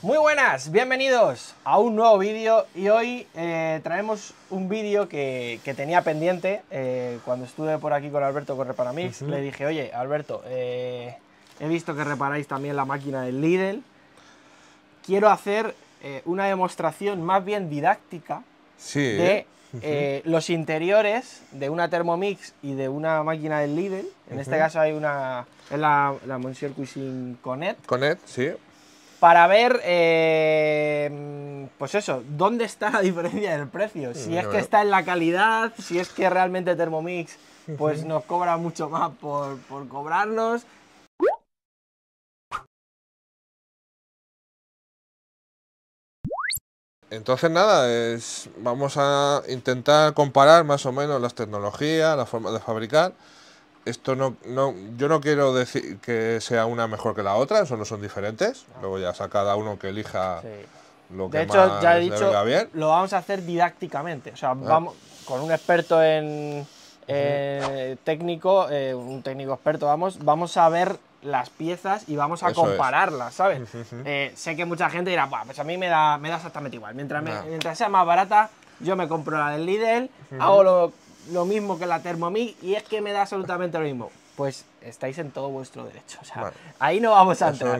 Muy buenas, bienvenidos a un nuevo vídeo y hoy eh, traemos un vídeo que, tenía pendiente eh, cuando estuve por aquí con Alberto con Reparamix, le dije, oye Alberto, eh, he visto que reparáis también la máquina del Lidl, quiero hacer una demostración más bien didáctica de los interiores de una Thermomix y de una máquina del Lidl, en este caso hay una, es la, la Monsieur Cuisine Conet. Conet, sí para ver, eh, pues eso, dónde está la diferencia del precio. Si es que está en la calidad, si es que realmente Thermomix pues nos cobra mucho más por, por cobrarnos. Entonces nada, es, vamos a intentar comparar más o menos las tecnologías, la forma de fabricar esto no, no, yo no quiero decir que sea una mejor que la otra, eso no son diferentes. Luego ya sea cada uno que elija lo que de hecho, ya he dicho, lo vamos a hacer didácticamente. O sea, ah. vamos con un experto en eh, técnico, eh, un técnico experto, vamos, vamos a ver las piezas y vamos a compararlas, ¿sabes? Eh, sé que mucha gente dirá, pues a mí me da, me da exactamente igual. Mientras, mientras sea más barata, yo me compro la del Lidl, hago lo lo mismo que la Thermomix y es que me da absolutamente lo mismo. Pues estáis en todo vuestro derecho. ahí no vamos a entrar.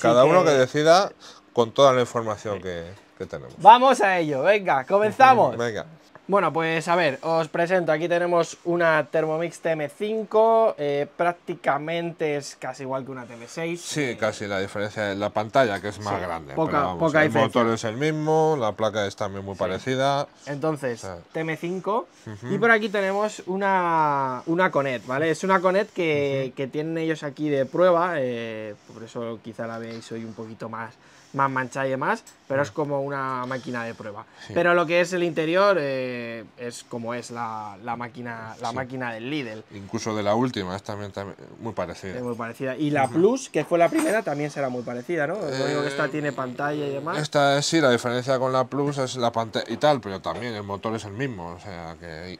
cada uno que decida con toda la información que, que tenemos. Vamos a ello, venga, comenzamos. Venga. Bueno, pues a ver, os presento, aquí tenemos una Thermomix TM5, eh, prácticamente es casi igual que una TM6. Sí, eh, casi, la diferencia es la pantalla, que es más grande. Poca, pero el motor es el mismo, la placa es también muy parecida. Entonces, TM5, y por aquí tenemos una, una Conet, ¿vale? Es una Conet que, tienen ellos aquí de prueba, eh, por eso quizá la veis hoy un poquito más más mancha y demás, pero es como una máquina de prueba. Pero lo que es el interior eh, es como es la, máquina la máquina del Lidl. Incluso de la última es también, muy parecida. muy parecida. Y la Plus, que fue la primera, también será muy parecida, ¿no? Lo único que esta eh, tiene pantalla y demás. Esta sí, la diferencia con la Plus es la pantalla y tal, pero también el motor es el mismo, o sea,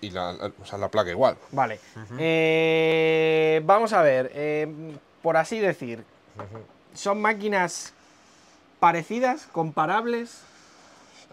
y la, placa igual. Vale. Eh, vamos a ver, por así decir, son máquinas parecidas, comparables?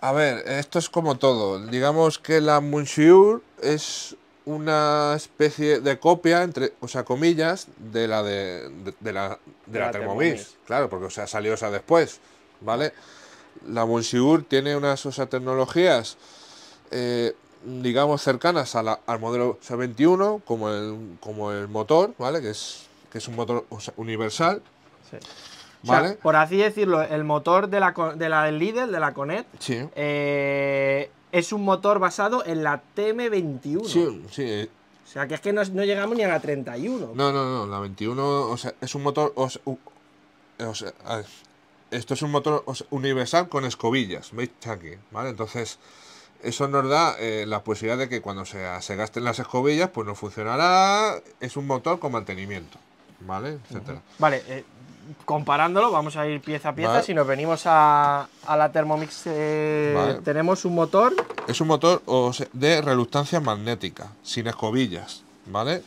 A ver, esto es como todo. Digamos que la Monsieur es una especie de copia, entre, o sea, comillas, de la de, la, de, la, Claro, porque o sea, salió esa después, ¿vale? La Monsieur tiene unas tecnologías, eh, digamos, cercanas al modelo c 21, como el, como el motor, ¿vale? Que es, que es un motor universal por así decirlo, el motor de la, de la del líder, de la Conet, eh, es un motor basado en la TM21. Sí, sí. O sea, que es que no, llegamos ni a la 31. No, no, no, la 21, o sea, es un motor... O esto es un motor universal con escobillas, ¿veis? Aquí, ¿vale? Entonces, eso nos da eh, la posibilidad de que cuando se, se, gasten las escobillas, pues no funcionará. Es un motor con mantenimiento, ¿vale? Etcétera. Vale, eh, comparándolo, vamos a ir pieza a pieza. Si nos venimos a, la Thermomix, eh, tenemos un motor. Es un motor de reluctancia magnética, sin escobillas, ¿vale?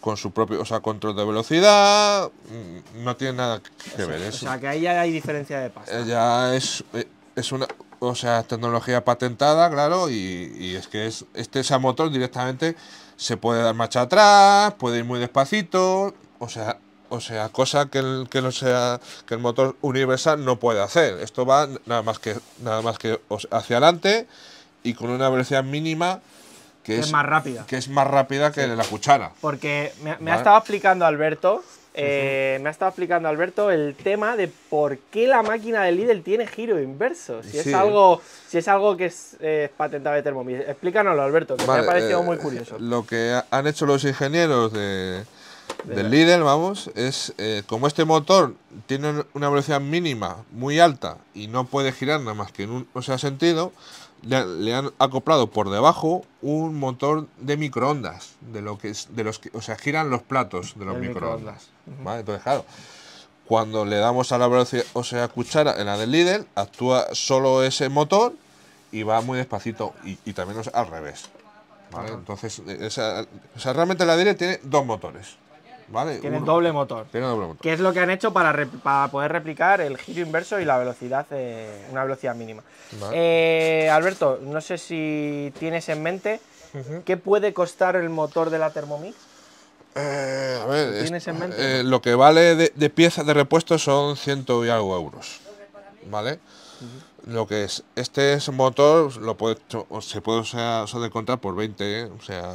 Con su propio, o sea, control de velocidad, mm, no tiene nada que ver. Eso. O sea, que ahí ya hay diferencia de paso. Eh, ya es, eh, es una, o sea, tecnología patentada, claro, y, es que es, este ese motor directamente se puede dar marcha atrás, puede ir muy despacito, o sea, o sea, cosa que el, no sea, que el motor universal no puede hacer. Esto va nada más que, nada más que hacia adelante y con una velocidad mínima que, es, más rápida. Que es más la cuchara. Porque me, ha estado explicando Alberto, eh, me ha estado explicando Alberto el tema de por qué la máquina de Lidl tiene giro inverso. Si es algo, si es algo que es patentado de Thermomix. Explícanoslo, Alberto, que me ha parecido eh, muy curioso. Lo que han hecho los ingenieros de, del líder, vamos, es eh, como este motor tiene una velocidad mínima muy alta y no puede girar nada más que en un o sea, sentido, le, han acoplado por debajo un motor de microondas, de lo que es, de los que, o sea, giran los platos de los microondas. Entonces, claro, cuando le damos a la velocidad, o sea, cuchara en la del líder, actúa solo ese motor y va muy despacito y, también al revés. Entonces, realmente la direct tiene dos motores. Tiene doble motor. qué Que es lo que han hecho para, poder replicar el giro inverso y la velocidad, eh, una velocidad mínima. Eh, Alberto, no sé si tienes en mente qué puede costar el motor de la Thermomix. Eh, lo que vale de, de piezas de repuesto son ciento y algo euros. ¿Vale? Lo que es, este es un motor lo puede, se puede usar, se contar por 20, o sea...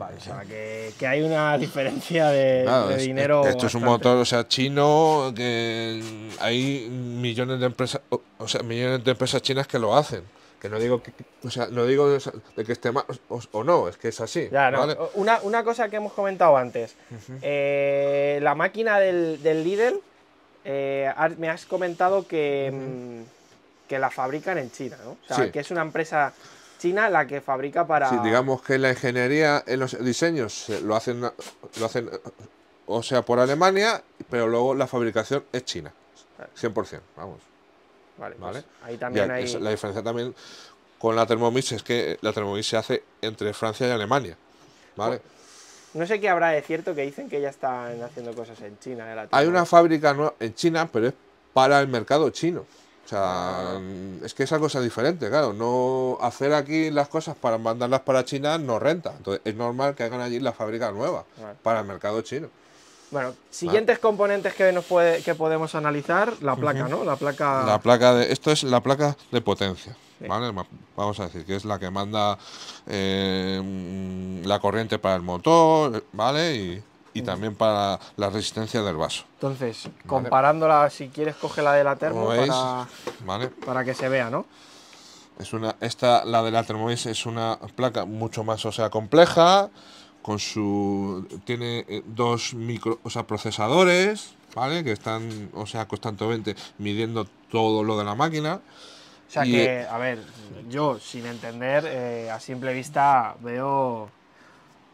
¿eh? Eh. que, hay una diferencia de, dinero... Esto es un motor, o sea, chino, que hay millones de empresas, o sea, millones de empresas chinas que lo hacen que no digo que, o sea, no digo de que esté mal o, no, es que es así. una, una, cosa que hemos comentado antes, eh, la máquina del, del Lidl, me has comentado que, que la fabrican en China, ¿no? O sea, que es una empresa china la que fabrica para... Sí, digamos que la ingeniería en los diseños lo hacen, lo hacen, o sea, por Alemania, pero luego la fabricación es china, 100%, vamos. Vale, pues ¿vale? ahí también hay... La diferencia también con la Thermomix es que la Thermomix se hace entre Francia y Alemania, ¿vale? no sé qué habrá de cierto que dicen que ya están haciendo cosas en China. De la hay una fábrica en China, pero es para el mercado chino. O sea, es que es algo cosa diferente, claro. No hacer aquí las cosas para mandarlas para China no renta. Entonces es normal que hagan allí la fábrica nueva para el mercado chino. Bueno, siguientes componentes que nos puede, que podemos analizar, la placa, ¿no? La placa. La placa de. Esto es la placa de potencia. ¿vale? Vamos a decir que es la que manda eh, la corriente para el motor, ¿vale? Y y también para la resistencia del vaso. Entonces, comparándola, si quieres, coge la de la termo para, que se vea, ¿no? Es una, esta, la de la termo es una placa mucho más, o sea, compleja, con su, tiene eh, dos micro, o sea, procesadores, ¿vale? Que están, o sea, constantemente midiendo todo lo de la máquina. O sea que, eh, a ver, yo sin entender, eh, a simple vista veo,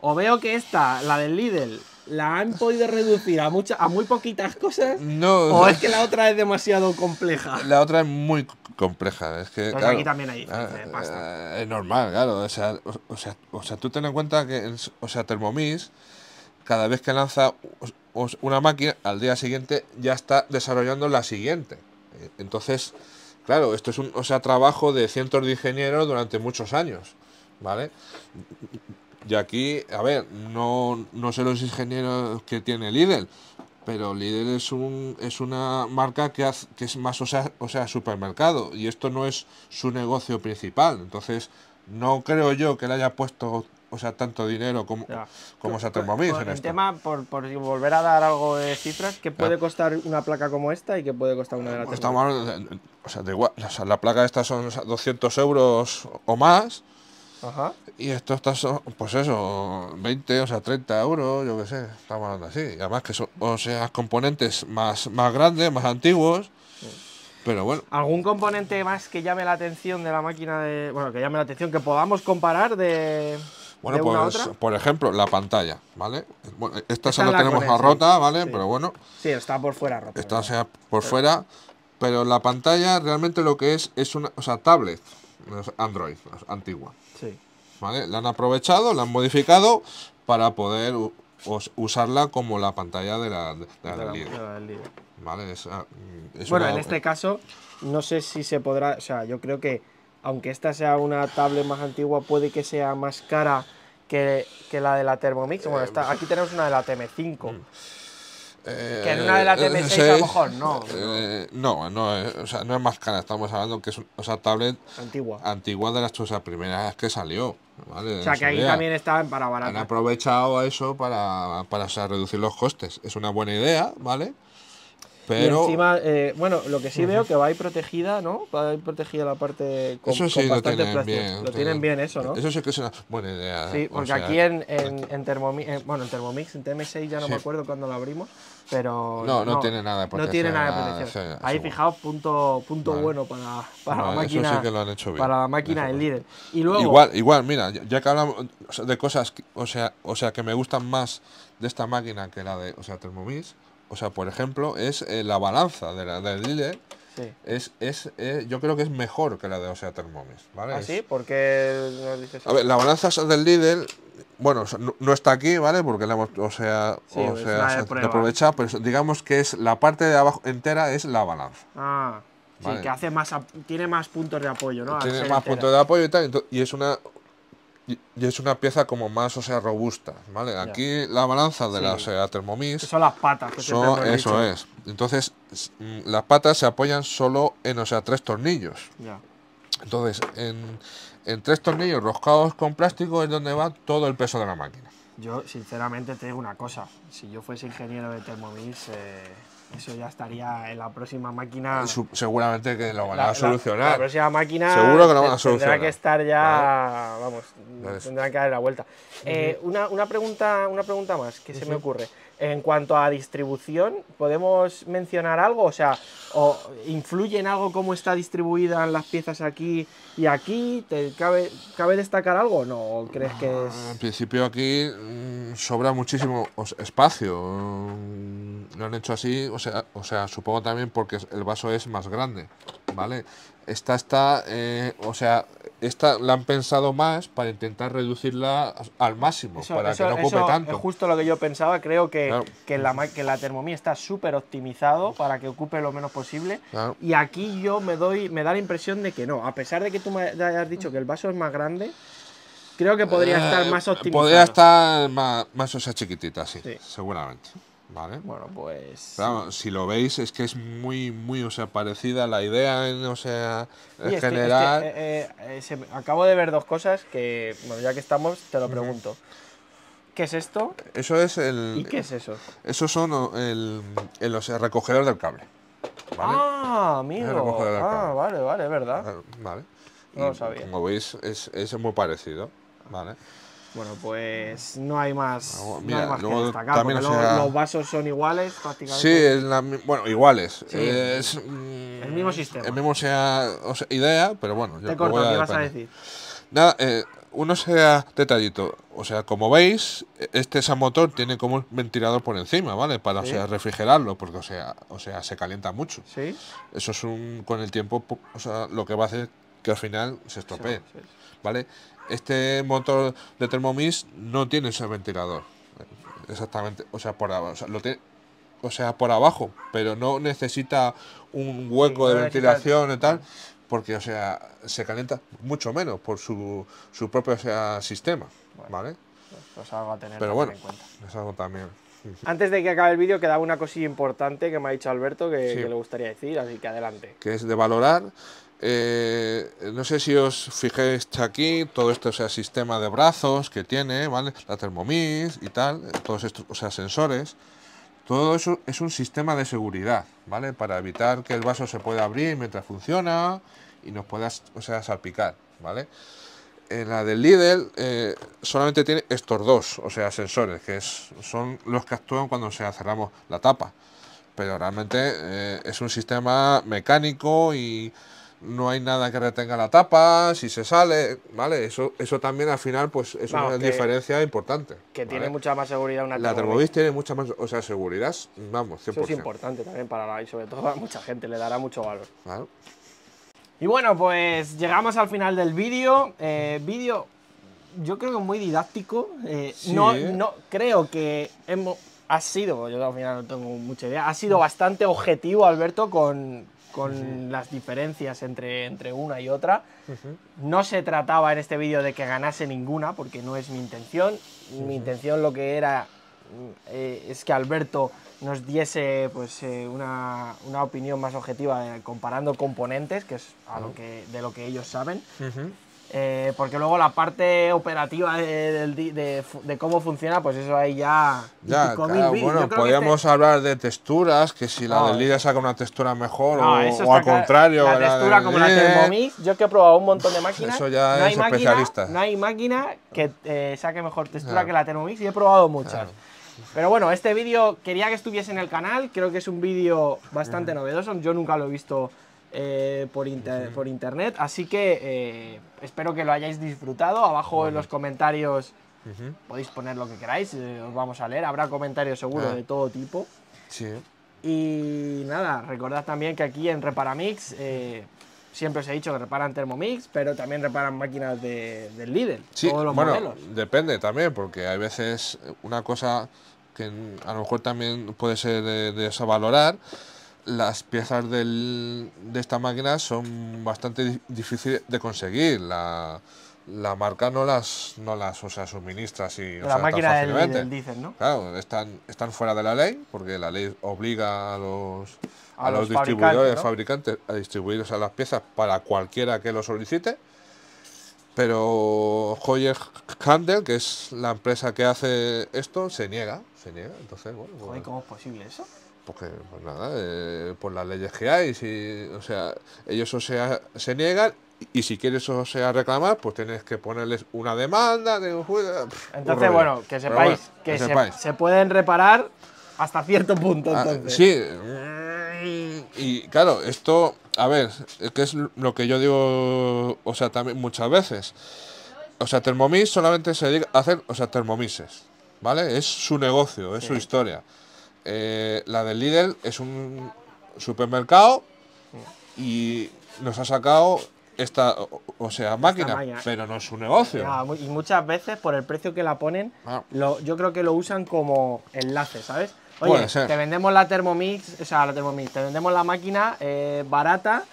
o veo que esta, la del Lidl, la han podido reducir a, muchas a muy poquitas cosas. No. O es que la otra es demasiado compleja. La otra es muy compleja. Es que. aquí también hay ah, eh, Es normal, claro. O sea, o, sea, tú ten en cuenta que. O sea, Thermomix, cada vez que lanza una máquina, al día siguiente ya está desarrollando la siguiente. Eh, entonces, claro, esto es un o sea, trabajo de cientos de ingenieros durante muchos años. ¿Vale? Y aquí, a ver, no, no sé los ingenieros que tiene Lidl, pero Lidl es, un, es una marca que, que es más, o sea, o sea, supermercado, y esto no es su negocio principal. Entonces, no creo yo que le haya puesto o sea, tanto dinero como, como se pues, pues, en el tema, por, por, volver a dar algo de cifras, que puede ah. costar una placa como esta y que puede costar una de las pues o de o sea, la placa esta son 200 euros o más, y esto está, pues eso, 20, o sea, 30 euros, yo qué sé, estamos hablando así. Y además que son, o sea, componentes más, más grandes, más antiguos. Pero bueno. ¿Algún componente más que llame la atención de la máquina de. Bueno, que llame la atención, que podamos comparar de. Bueno, pues, por ejemplo, la pantalla, ¿vale? esta, solo la, tenemos rota, ¿vale? Pero bueno. Sí, está por fuera rota. Está sea, por fuera, pero la pantalla realmente lo que es es una. tablet, Android, antigua. Sí. ¿Vale? La han aprovechado, la han modificado para poder usarla como la pantalla de la, de la, del ¿Vale? Ah, bueno, en este caso, no sé si se podrá. O sea, yo creo que, aunque esta sea una tablet más antigua, puede que sea más cara que, que la de la Thermomix. Bueno, eh, está, pues aquí tenemos una de la TM5. Eh, que en una de las de eh, a lo mejor no. Eh, no, no, no es más cara, estamos hablando que es o tablet antigua. antigua de las cosas primeras que salió. O sea, que ahí también estaban para baratas. Han aprovechado eso para, para reducir los costes. Es una buena idea, ¿vale? Pero... Y encima, eh, bueno, lo que sí veo que va a ir protegida, ¿no? Va a ir protegida la parte con, eso sí lo tienen Bien, lo tienen bien eso, ¿no? Eso sí que es una buena idea. Sí, porque aquí en, en, Thermomix, en, eh, bueno, en Thermomix, en TM6 ya no me acuerdo cuando lo abrimos, pero... No, no, tiene nada de protección. No tiene nada protección. Ahí fijaos, punto, punto bueno para, para la máquina. Eso sí que lo han hecho bien. Para la máquina del líder. Y luego... Igual, igual, mira, ya que hablamos de cosas, o sea, o sea, que me gustan más de esta máquina que la de, o sea, Thermomix, o sea, por ejemplo, es eh, la balanza de la, del líder Es, es, eh, yo creo que es mejor que la de Osea Thermomix. ¿vale? ¿Ah, sí? porque A ver, la balanza del Lidl, bueno, no, está aquí, ¿vale? Porque la hemos, o sea, aprovechado, pero digamos que es la parte de abajo entera es la balanza. Ah. Sí, que hace más, tiene más puntos de apoyo, ¿no? Tiene más puntos de apoyo y tal, y es una, y es una pieza como más, o sea, robusta, ¿vale? Aquí la balanza de la o eh, Thermomix... Son las patas. Que eso es. Entonces, mm, las patas se apoyan solo en, o sea, tres tornillos. Entonces, en, tres tornillos roscados con plástico es donde va todo el peso de la máquina. Yo, sinceramente, te digo una cosa. Si yo fuese ingeniero de Thermomix... Eh, eso ya estaría en la próxima máquina. seguramente que lo van a solucionar. La, próxima máquina. Seguro que lo van a solucionar. Tendrá que estar ya. Vamos, tendrán que dar la vuelta. Eh, una, una, pregunta, una pregunta más que se me ocurre. En cuanto a distribución, ¿podemos mencionar algo? O sea, ¿o ¿influye en algo cómo está distribuida las piezas aquí y aquí? ¿Te cabe, ¿Cabe destacar algo no? ¿Crees que ah, es.? En principio aquí mm, sobra muchísimo espacio lo han hecho así, o sea, o sea, supongo también porque el vaso es más grande, ¿vale? Esta está, eh, o sea, esta la han pensado más para intentar reducirla al máximo, para que no ocupe eso tanto. Es justo lo que yo pensaba, creo que, que, la, que la termomía está súper optimizado para que ocupe lo menos posible. Y aquí yo me doy, me da la impresión de que no, a pesar de que tú me hayas dicho que el vaso es más grande, creo que podría eh, estar más optimizado. Podría estar más, o sea, chiquitita, sí. seguramente. Bueno, pues. si lo veis, es que es muy, muy, o sea, parecida la idea, en, o sea, en general. que, eh, eh, eh, acabo de ver dos cosas que, bueno, ya que estamos, te lo pregunto. ¿Qué es esto? Eso es el. ¿Y qué es eso? Eso son el, el, del cable. Ah, amigo. Ah, vale, vale, es verdad. Ah, vale. No lo sabía. Como veis, es, muy parecido. Vale. Bueno, pues eh, no hay más, que destacar, los vasos son iguales prácticamente. Sí, bueno, iguales. Es, el mm, mismo sistema. El mismo sea, idea, pero bueno. Yo Te corto, ¿qué vas a decir? Nada, eh, uno sea detallito. O sea, como veis, este motor tiene como un ventilador por encima, ¿vale? Para o sea, refrigerarlo, porque o sea, o sea, se calienta mucho. Sí. Eso es un, con el tiempo, o sea, lo que va a hacer que al final se estropee, ¿vale? este motor de Thermomix no tiene ese ventilador. Exactamente, o sea, por abajo, o sea, por abajo, pero no necesita un hueco de ventilación y tal, porque, o sea, se calienta mucho menos por su, su propio sistema, ¿vale? Pues, pues algo a tener pero bueno, Es algo también. Antes de que acabe el vídeo, queda una cosilla importante que me ha dicho Alberto que, que le gustaría decir, así que adelante. Que es de valorar eh, no sé si os fijéis aquí, todo esto sea sistema de brazos que tiene, ¿vale? La Thermomix y tal, todos estos, sea, sensores. Todo eso es un sistema de seguridad, ¿vale? Para evitar que el vaso se pueda abrir mientras funciona y nos pueda, salpicar, ¿vale? En eh, la del Lidl eh, solamente tiene estos dos, o sea, sensores, que son los que actúan cuando cerramos la tapa. Pero realmente es un sistema mecánico y no hay nada que retenga la tapa, si se sale, ¿vale? Eso, eso también al final, pues es una diferencia importante. Que tiene mucha más seguridad una La tiene mucha más, o sea, seguridad, vamos, 100%. Eso es importante también para la, y sobre todo a mucha gente, le dará mucho valor. Y bueno, pues llegamos al final del vídeo, eh, vídeo yo creo que muy didáctico, eh, no, no creo que hemos, ha sido, yo al final no tengo mucha idea, ha sido mm. bastante objetivo Alberto con, con las diferencias entre, entre una y otra. No se trataba en este vídeo de que ganase ninguna, porque no es mi intención. Mi intención lo que era mm, eh, es que Alberto nos diese pues, eh, una, una, opinión más objetiva eh, comparando componentes, que es que, de lo que ellos saben. Eh, porque luego la parte operativa de, cómo funciona, pues eso ahí ya. Ya, bueno, podríamos este- hablar de texturas, que si la ah, del líder saca una textura mejor o, al contrario. La, textura como la Thermomix, yo que he probado un montón de máquinas. Eso ya no es hay especialista. Máquina, no hay máquina que eh, saque mejor textura que la Thermomix y he probado muchas. Pero bueno, este vídeo quería que estuviese en el canal, creo que es un vídeo bastante novedoso, yo nunca lo he visto eh, por, por, internet. Así que eh, espero que lo hayáis disfrutado. Abajo en los comentarios podéis poner lo que queráis, eh, os vamos a leer. Habrá comentarios seguro ah. de todo tipo. Y nada, recordad también que aquí en Reparamix siempre os he dicho que reparan Thermomix, pero también reparan máquinas de, del Lidl. Sí, bueno, depende también, porque hay veces una cosa que a lo mejor también puede ser de, de desvalorar las piezas del, de esta máquina son bastante difíciles de conseguir. La, marca no las, no las o sea, suministra así. La máquina del, del ¿no? Claro, están, están fuera de la ley porque la ley obliga a los, los, distribuidores, fabricantes, a distribuir las piezas para cualquiera que lo solicite. Pero Hoyer Handel, que es la empresa que hace esto, se niega. Se niega. Entonces, bueno. Pues ¿Cómo es posible eso? porque pues nada, eh, por las leyes que hay, si, o sea, ellos o sea, se niegan y si quieres o sea reclamar, pues tienes que ponerles una demanda de un Entonces, bueno, que sepáis que, Se, pueden reparar hasta cierto punto. Ah, entonces. sí. Y claro, esto, a ver, que es lo que yo digo, o sea, también muchas veces. O sea, Thermomix solamente se dedica a hacer, o sea, Thermomixes, ¿vale? Es su negocio, es su historia. Eh, la del Lidl es un supermercado y nos ha sacado esta, o sea, máquina, pero no es su negocio. Ah, y muchas veces por el precio que la ponen, ah. yo creo que lo usan como enlace, ¿sabes? Oye, te vendemos la Thermomix, o sea, la Thermomix, te vendemos la máquina eh, barata,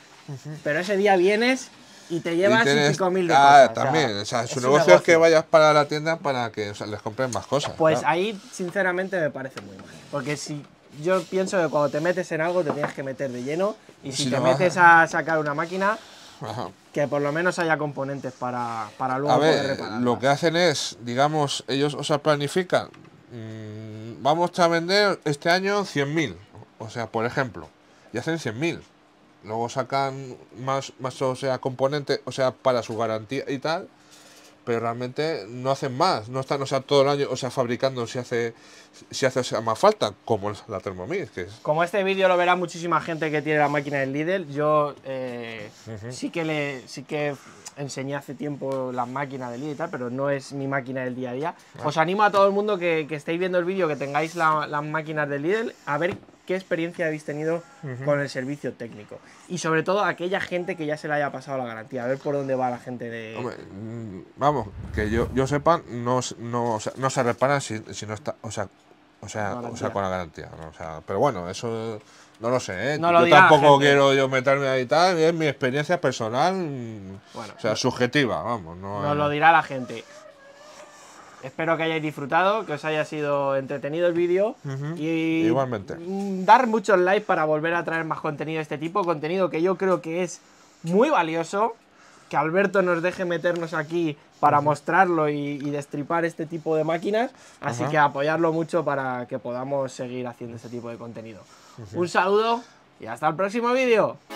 pero ese día vienes y te llevas tienes... cinco mil Ah, también. O sea, su negocio, es que vayas para la tienda para que les compren más cosas. Pues ahí, sinceramente, me parece muy mal. Porque si yo pienso que cuando te metes en algo te tienes que meter de lleno y si, te metes a... sacar una máquina, que por lo menos haya componentes para, para luego a ver, Lo que hacen es, digamos, ellos o sea, planifican, mm, vamos a vender este año 100.000, o sea, por ejemplo, y hacen 100.000. Luego sacan más, más o sea, componentes, o sea, para su garantía y tal, pero realmente no hacen más, no están, o sea, todo el año, o sea, fabricando si hace, si hace sea, más falta, como la Thermomix. Como este vídeo lo verá muchísima gente que tiene la máquina del Lidl, yo eh, sí que le, sí que enseñé hace tiempo las máquinas del Lidl y tal, pero no es mi máquina del día a día. Ah. Os animo a todo el mundo que, estéis viendo el vídeo, que tengáis las máquinas del Lidl, a ver qué experiencia habéis tenido con el servicio técnico. Y sobre todo aquella gente que ya se le haya pasado la garantía, a ver por dónde va la gente de... Mm, vamos, que yo, yo sepa, no, no, no se reparan si, no está... O sea, o sea, con la garantía. pero bueno, eso no lo sé. ¿eh? yo tampoco quiero yo meterme ahí tal, es mi experiencia personal, o sea, subjetiva, vamos. No, nos lo dirá la gente. Espero que hayáis disfrutado, que os haya sido entretenido el vídeo. Y Igualmente. Mm, dar muchos likes para volver a traer más contenido de este tipo. Contenido que yo creo que es muy valioso. Que Alberto nos deje meternos aquí para mostrarlo y, destripar este tipo de máquinas. Así que apoyarlo mucho para que podamos seguir haciendo este tipo de contenido. Un saludo y hasta el próximo vídeo.